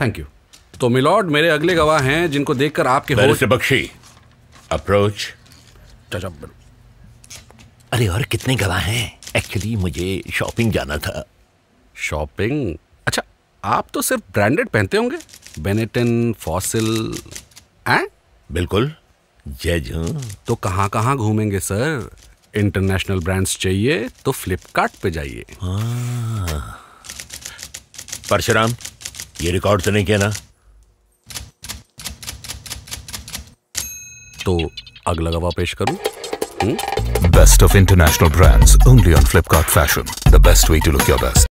Thank you तो milord मेरे अगले गवाह हैं जिनको देखकर आपके से बख्शी अप्रोच अरे और कितने गवाह हैं एक्चुअली मुझे शॉपिंग जाना था शॉपिंग अच्छा आप तो सिर्फ ब्रांडेड पहनते होंगे बेनेटन फॉसिल हैं बिल्कुल जज हूँ तो कहाँ कहाँ घूमेंगे सर इंटरनेशनल ब्रांड्स चाहिए तो फ्लिपकार्ट पे जाइए हाँ। परशुराम ये रिकॉर्ड तो नहीं किया ना तो अगला गवाह पेश करूं best of international brands only on Flipkart fashion the best way to look your best